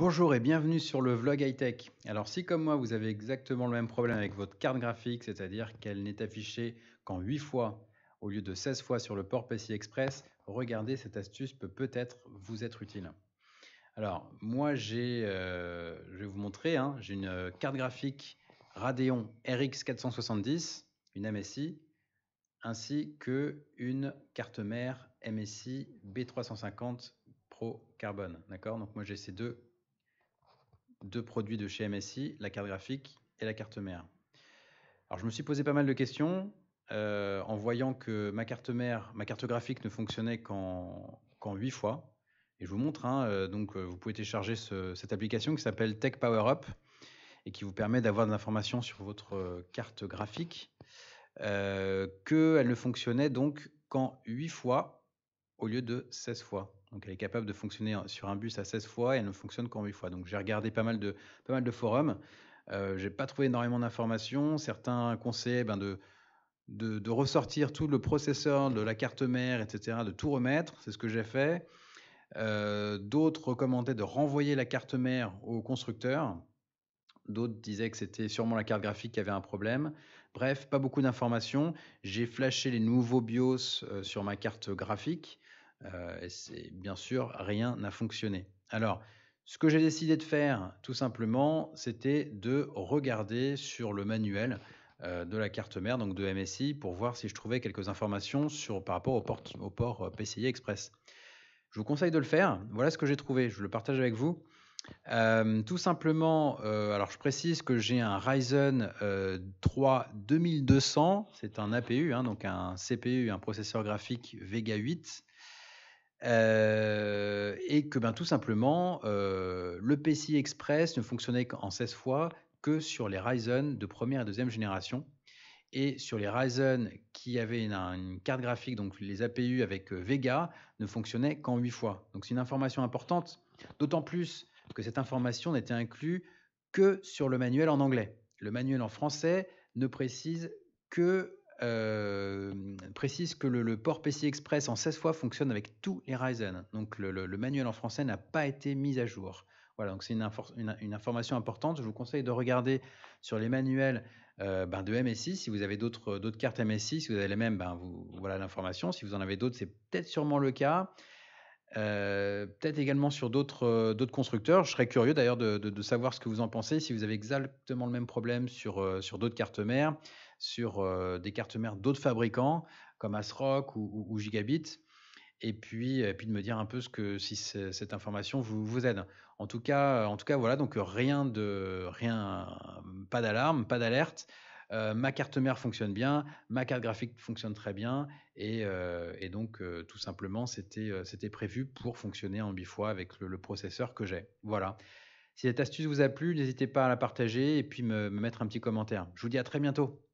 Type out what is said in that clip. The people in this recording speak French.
Bonjour et bienvenue sur le vlog high-tech. Alors si comme moi vous avez exactement le même problème avec votre carte graphique, c'est-à-dire qu'elle n'est affichée qu'en 8 fois au lieu de 16 fois sur le port PCI Express, regardez cette astuce peut peut-être vous être utile. Alors moi j'ai, euh, je vais vous montrer, hein, j'ai une euh, carte graphique Radeon RX 470, une MSI, ainsi que une carte mère MSI B350 Pro Carbone. D'accord Donc moi j'ai ces deux deux produits de chez MSI, la carte graphique et la carte mère. Alors je me suis posé pas mal de questions euh, en voyant que ma carte mère, ma carte graphique ne fonctionnait qu'en qu 8 fois. Et je vous montre, hein, euh, donc euh, vous pouvez télécharger cette application qui s'appelle Tech Power Up et qui vous permet d'avoir des informations sur votre carte graphique, qu'elle ne fonctionnait donc qu'en 8 fois au lieu de 16 fois. Donc elle est capable de fonctionner hein, sur un bus à 16 fois et elle ne fonctionne qu'en 8 fois. Donc j'ai regardé pas mal de, pas mal de forums. Euh, j'ai pas trouvé énormément d'informations. Certains conseillaient ben, de, ressortir tout le processeur de la carte mère, etc., de tout remettre. C'est ce que j'ai fait. Euh, d'autres recommandaient de renvoyer la carte mère au constructeur. D'autres disaient que c'était sûrement la carte graphique qui avait un problème. Bref, pas beaucoup d'informations. J'ai flashé les nouveaux BIOS euh, sur ma carte graphique. Euh, et bien sûr, rien n'a fonctionné. Alors, ce que j'ai décidé de faire, tout simplement, c'était de regarder sur le manuel euh, de la carte mère, donc de MSI, pour voir si je trouvais quelques informations sur, par rapport au port, au port euh, PCI Express. Je vous conseille de le faire. Voilà ce que j'ai trouvé. Je le partage avec vous. tout simplement, alors je précise que j'ai un Ryzen 3 2200. C'est un APU, hein, donc un CPU, un processeur graphique Vega 8. Euh, et que ben, tout simplement, euh, le PCI Express ne fonctionnait qu'en 16 fois que sur les Ryzen de première et deuxième génération. Et sur les Ryzen qui avaient une, une carte graphique, donc les APU avec euh, Vega, ne fonctionnaient qu'en 8 fois. Donc c'est une information importante, d'autant plus que cette information n'était inclue que sur le manuel en anglais. Le manuel en français ne précise que euh, précise que le, port PCI Express en 16 fois fonctionne avec tous les Ryzen. Donc le, manuel en français n'a pas été mis à jour. Voilà, donc c'est une, information importante. Je vous conseille de regarder sur les manuels euh, ben, de MSI. Si vous avez d'autres cartes MSI, si vous avez les mêmes, ben vous, voilà l'information. Si vous en avez d'autres, c'est peut-être sûrement le cas. Euh, peut-être également sur d'autres constructeurs. Je serais curieux d'ailleurs de, savoir ce que vous en pensez, si vous avez exactement le même problème sur, sur d'autres cartes mères, sur des cartes mères d'autres fabricants comme ASRock ou, Gigabit et puis, et puis de me dire un peu ce que si cette information vous, aide. En tout cas, en tout cas, voilà, donc rien de rien, pas d'alarme, pas d'alerte. ma carte mère fonctionne bien, ma carte graphique fonctionne très bien, et, donc tout simplement c'était c'était prévu pour fonctionner en bifois avec le, processeur que j'ai. Voilà. Si cette astuce vous a plu, n'hésitez pas à la partager et puis me mettre un petit commentaire. Je vous dis à très bientôt.